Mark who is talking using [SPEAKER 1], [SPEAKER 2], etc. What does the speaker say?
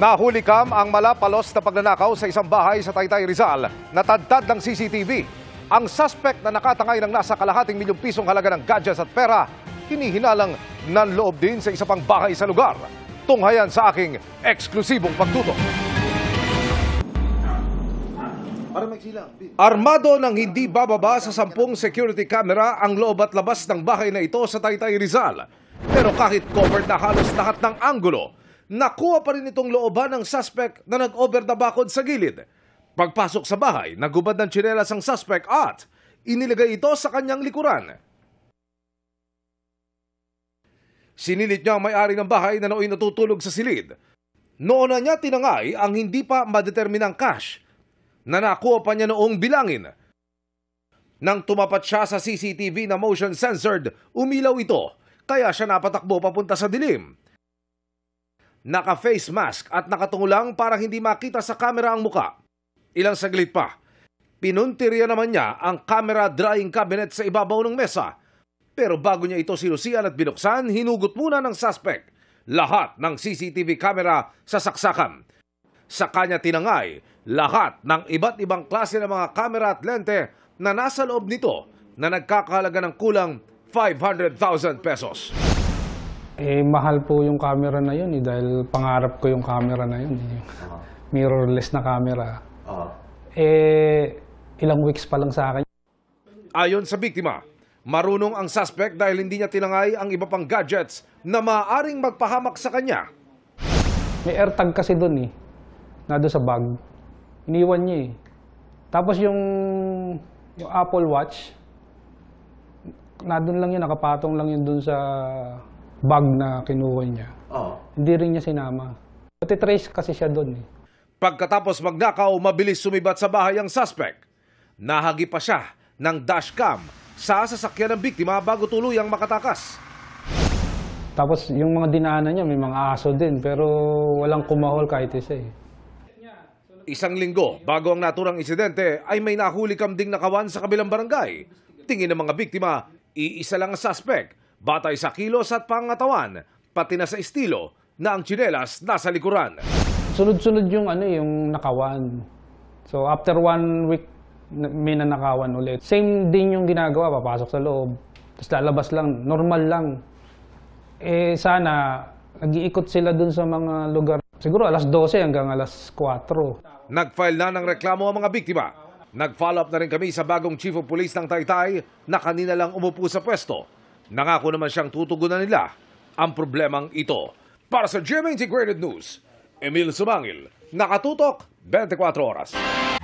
[SPEAKER 1] Nahuli kam ang malapalos na pagnanakaw sa isang bahay sa Taytay Rizal. Natadtad ng CCTV. Ang suspect na nakatangay ng nasa kalahating milyong pisong halaga ng gadgets at pera, hinihinalang nanloob din sa isang pang bahay sa lugar. Tunghayan sa aking eksklusibong pagtutok. Armado ng hindi bababa sa sampung security camera ang loob at labas ng bahay na ito sa Taytay Rizal. Pero kahit covered na halos lahat ng anggulo, nakuha pa rin itong looban ng suspect na nag-over the bakod sa gilid. Pagpasok sa bahay, nagubad ng tsinelas ang suspect at inilagay ito sa kanyang likuran. Sinilit niya ang may-ari ng bahay na nooy natutulog sa silid. Noon na niya tinangay ang hindi pa madeterminang cash na nakuha pa niya noong bilangin. Nang tumapat siya sa CCTV na motion censored, umilaw ito, kaya siya napatakbo papunta sa dilim naka-face mask at nakatungo lang para hindi makita sa kamera ang muka. Ilang saglit pa, pinuntirya naman niya ang camera drying cabinet sa ibabaw ng mesa. Pero bago niya ito silusian at binuksan, hinugot muna ng suspect lahat ng CCTV camera sa saksakan. Sa kanya tinangay lahat ng iba't ibang klase ng mga camera at lente na nasa loob nito na nagkakahalaga ng kulang 500,000 pesos.
[SPEAKER 2] Eh, mahal po yung camera na yun eh, dahil pangarap ko yung camera na yun. Eh. Uh-huh. Mirrorless na camera. Uh-huh. Eh, ilang weeks pa lang sa akin.
[SPEAKER 1] Ayon sa biktima, marunong ang suspect dahil hindi niya tinangay ang iba pang gadgets na maaring magpahamak sa kanya.
[SPEAKER 2] May airtag kasi doon eh, na doon sa bag. Iniwan niya eh. Tapos yung, yung Apple Watch, na doon lang yun, nakapatong lang yun doon sa bag na kinuha niya. Oo. Hindi rin niya sinama. Pati trace kasi siya doon eh.
[SPEAKER 1] Pagkatapos magnakaw, mabilis sumibat sa bahay ang suspect. Nahagi pa siya ng dashcam sa sasakyan ng biktima bago tuluyang makatakas.
[SPEAKER 2] Tapos yung mga dinaanan niya, may mga aso din, pero walang kumahol kahit isa eh.
[SPEAKER 1] Isang linggo bago ang naturang insidente ay may nahuli ding nakawan sa kabilang barangay. Tingin ng mga biktima, iisa lang ang suspect batay sa kilos at pangatawan, pati na sa estilo na ang chinelas nasa likuran.
[SPEAKER 2] Sunod-sunod yung ano yung nakawan. So after one week may nanakawan ulit. Same din yung ginagawa, papasok sa loob. Tapos lalabas lang, normal lang. Eh sana nag-iikot sila dun sa mga lugar. Siguro alas 12 hanggang alas 4.
[SPEAKER 1] Nag-file na ng reklamo ang mga biktima. Nag-follow up na rin kami sa bagong Chief of Police ng Taytay na kanina lang umupo sa pwesto Nangako naman siyang tutugunan nila ang problemang ito. Para sa GMA Integrated News, Emil Sumangil, Nakatutok, 24 Oras.